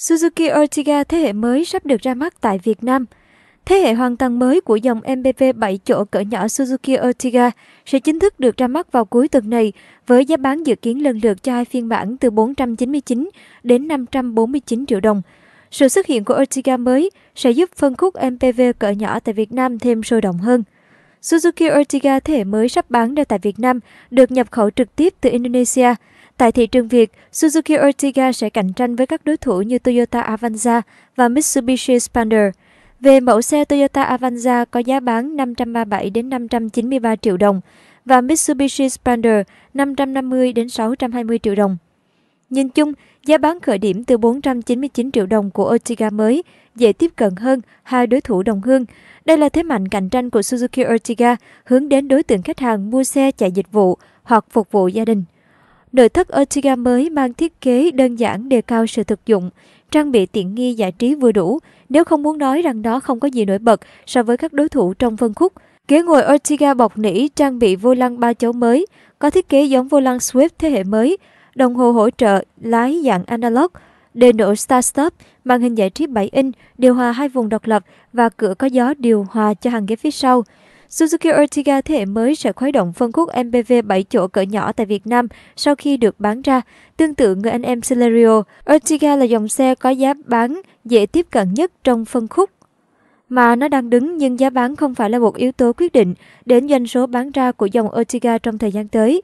Suzuki Ertiga thế hệ mới sắp được ra mắt tại Việt Nam. Thế hệ hoàn toàn mới của dòng MPV 7 chỗ cỡ nhỏ Suzuki Ertiga sẽ chính thức được ra mắt vào cuối tuần này với giá bán dự kiến lần lượt cho hai phiên bản từ 499 đến 549 triệu đồng. Sự xuất hiện của Ertiga mới sẽ giúp phân khúc MPV cỡ nhỏ tại Việt Nam thêm sôi động hơn. Suzuki Ertiga thế hệ mới sắp bán ra tại Việt Nam được nhập khẩu trực tiếp từ Indonesia – Tại thị trường Việt, Suzuki Ertiga sẽ cạnh tranh với các đối thủ như Toyota Avanza và Mitsubishi Spander. Về mẫu xe Toyota Avanza có giá bán 537 đến 593 triệu đồng và Mitsubishi Spander 550 đến 620 triệu đồng. Nhìn chung, giá bán khởi điểm từ 499 triệu đồng của Ertiga mới dễ tiếp cận hơn hai đối thủ đồng hương. Đây là thế mạnh cạnh tranh của Suzuki Ertiga hướng đến đối tượng khách hàng mua xe chạy dịch vụ hoặc phục vụ gia đình. Nội thất Ertiga mới mang thiết kế đơn giản đề cao sự thực dụng, trang bị tiện nghi giải trí vừa đủ, nếu không muốn nói rằng nó không có gì nổi bật so với các đối thủ trong phân khúc. Ghế ngồi Ertiga bọc nỉ trang bị vô lăng ba chấu mới, có thiết kế giống vô lăng Swift thế hệ mới, đồng hồ hỗ trợ lái dạng analog, đề nổ Star Stop, màn hình giải trí 7 inch, điều hòa hai vùng độc lập và cửa có gió điều hòa cho hàng ghế phía sau. Suzuki Ertiga thế hệ mới sẽ khuấy động phân khúc MPV 7 chỗ cỡ nhỏ tại Việt Nam sau khi được bán ra. Tương tự người anh em Celerio, Ertiga là dòng xe có giá bán dễ tiếp cận nhất trong phân khúc mà nó đang đứng nhưng giá bán không phải là một yếu tố quyết định đến doanh số bán ra của dòng Ertiga trong thời gian tới.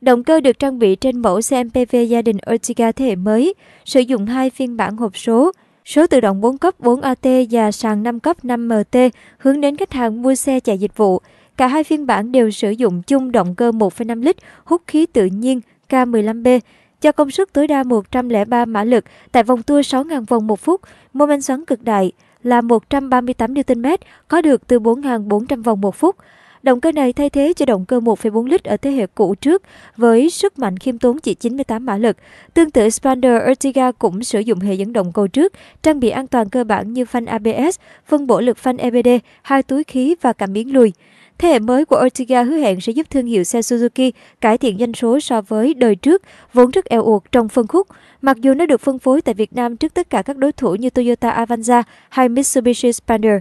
Động cơ được trang bị trên mẫu xe MPV gia đình Ertiga thế hệ mới, sử dụng hai phiên bản hộp số Số tự động 4 cấp 4AT và sàn 5 cấp 5MT hướng đến khách hàng mua xe chạy dịch vụ. Cả hai phiên bản đều sử dụng chung động cơ 1,5 lít hút khí tự nhiên K15B cho công suất tối đa 103 mã lực tại vòng tua 6.000 vòng một phút, mô men xoắn cực đại là 138 Nm, có được từ 4.400 vòng một phút. Động cơ này thay thế cho động cơ 1,4 lít ở thế hệ cũ trước với sức mạnh khiêm tốn chỉ 98 mã lực. Tương tự Spander Ertiga cũng sử dụng hệ dẫn động cầu trước, trang bị an toàn cơ bản như phanh ABS, phân bổ lực phanh EBD, hai túi khí và cảm biến lùi. Thế hệ mới của Ertiga hứa hẹn sẽ giúp thương hiệu xe Suzuki cải thiện doanh số so với đời trước, vốn rất eo uột trong phân khúc. Mặc dù nó được phân phối tại Việt Nam trước tất cả các đối thủ như Toyota Avanza hay Mitsubishi Spander.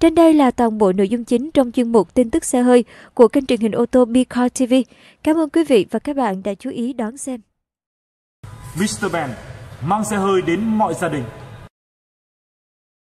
Trên đây là toàn bộ nội dung chính trong chuyên mục tin tức xe hơi của kênh truyền hình ô tô Bicar TV. Cảm ơn quý vị và các bạn đã chú ý đón xem. Mr. Ben mang xe hơi đến mọi gia đình.